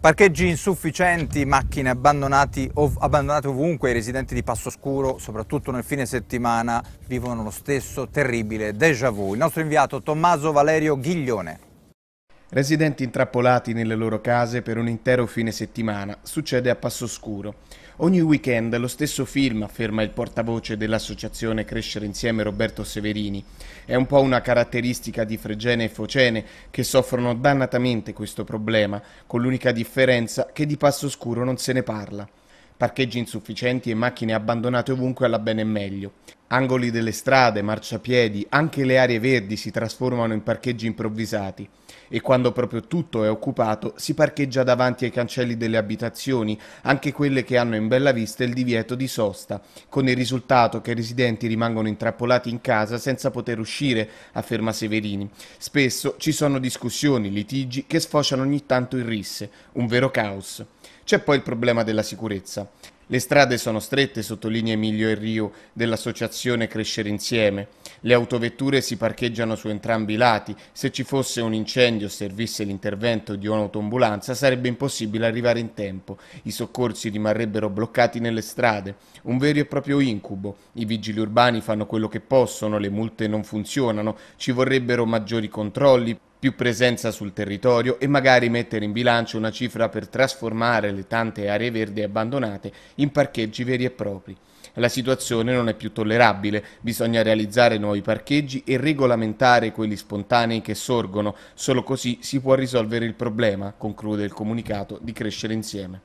Parcheggi insufficienti, macchine ov abbandonate ovunque, i residenti di Passo Scuro, soprattutto nel fine settimana, vivono lo stesso terribile déjà vu. Il nostro inviato Tommaso Valerio Ghiglione. Residenti intrappolati nelle loro case per un intero fine settimana, succede a passo scuro. Ogni weekend lo stesso film, afferma il portavoce dell'associazione Crescere Insieme Roberto Severini. È un po' una caratteristica di Fregene e Focene che soffrono dannatamente questo problema, con l'unica differenza che di passo scuro non se ne parla parcheggi insufficienti e macchine abbandonate ovunque alla bene meglio. Angoli delle strade, marciapiedi, anche le aree verdi si trasformano in parcheggi improvvisati e quando proprio tutto è occupato si parcheggia davanti ai cancelli delle abitazioni, anche quelle che hanno in bella vista il divieto di sosta, con il risultato che i residenti rimangono intrappolati in casa senza poter uscire, afferma Severini. Spesso ci sono discussioni, litigi che sfociano ogni tanto in risse, un vero caos. C'è poi il problema della sicurezza. Le strade sono strette, sottolinea Emilio Enrio dell'associazione Crescere Insieme. Le autovetture si parcheggiano su entrambi i lati. Se ci fosse un incendio o servisse l'intervento di un'autoambulanza sarebbe impossibile arrivare in tempo. I soccorsi rimarrebbero bloccati nelle strade. Un vero e proprio incubo. I vigili urbani fanno quello che possono, le multe non funzionano, ci vorrebbero maggiori controlli, più presenza sul territorio e magari mettere in bilancio una cifra per trasformare le tante aree verdi abbandonate in parcheggi veri e propri. La situazione non è più tollerabile, bisogna realizzare nuovi parcheggi e regolamentare quelli spontanei che sorgono, solo così si può risolvere il problema, conclude il comunicato di Crescere Insieme.